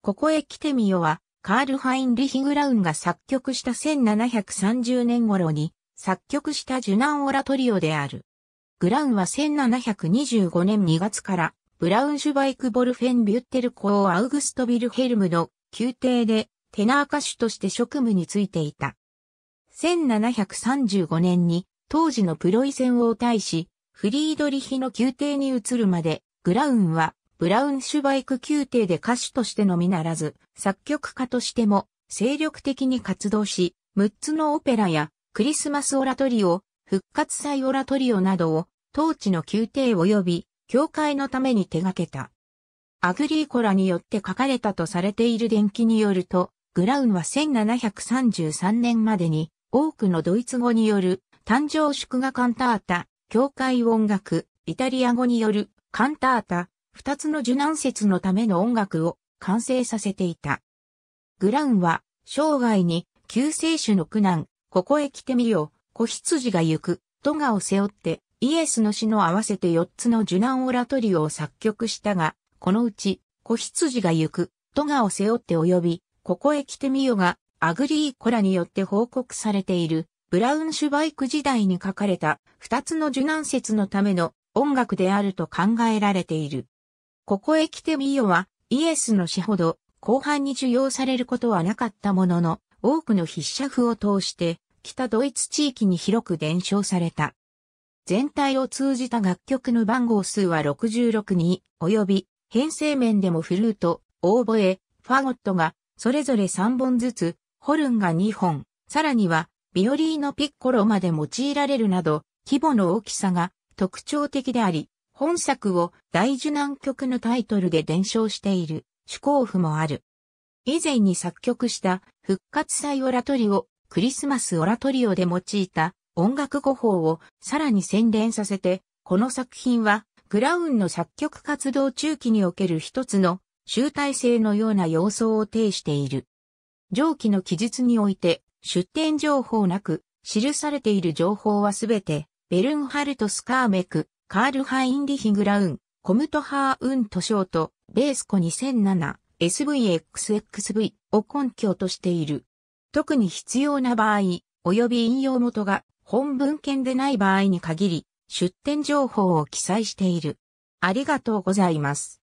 ここへ来てみよは、カール・ハインリヒ・グラウンが作曲した1730年頃に作曲したジュナン・オラトリオである。グラウンは1725年2月からブラウンシュバイク・ボルフェン・ビュッテル公アウグスト・ビルヘルムの宮廷でテナー歌手として職務に就いていた。1735年に当時のプロイセン王大使、フリードリヒの宮廷に移るまでグラウンはブラウンシュバイク宮廷で歌手としてのみならず、作曲家としても精力的に活動し、6つのオペラやクリスマスオラトリオ、復活祭オラトリオなどを当地の宮廷及び教会のために手掛けた。アグリーコラによって書かれたとされている伝記によると、グラウンは1733年までに多くのドイツ語による誕生祝賀カンタータ、教会音楽、イタリア語によるカンタータ、二つの受難説のための音楽を完成させていた。グランは、生涯に、救世主の苦難、ここへ来てみよ、子羊が行く、トガを背負って、イエスの死の合わせて四つの受難オラトリオを作曲したが、このうち、子羊が行く、トガを背負って及び、ここへ来てみよが、アグリーコラによって報告されている、ブラウンシュバイク時代に書かれた、二つの受難説のための音楽であると考えられている。ここへ来てみよは、イエスの死ほど、後半に受容されることはなかったものの、多くの筆者譜を通して、北ドイツ地域に広く伝承された。全体を通じた楽曲の番号数は66に、及び、編成面でもフルート、オーボエ、ファゴットが、それぞれ3本ずつ、ホルンが2本、さらには、ビオリーのピッコロまで用いられるなど、規模の大きさが特徴的であり、本作を大受難曲のタイトルで伝承している主向譜もある。以前に作曲した復活祭オラトリオ、クリスマスオラトリオで用いた音楽語法をさらに洗練させて、この作品はグラウンの作曲活動中期における一つの集大成のような様相を呈している。上記の記述において出展情報なく記されている情報はすべてベルンハルト・スカーメク、カール・ハインリヒ・グラウン、コムト・ハーウント・ショート、ベースコ2007、SVXXV を根拠としている。特に必要な場合、及び引用元が本文献でない場合に限り、出典情報を記載している。ありがとうございます。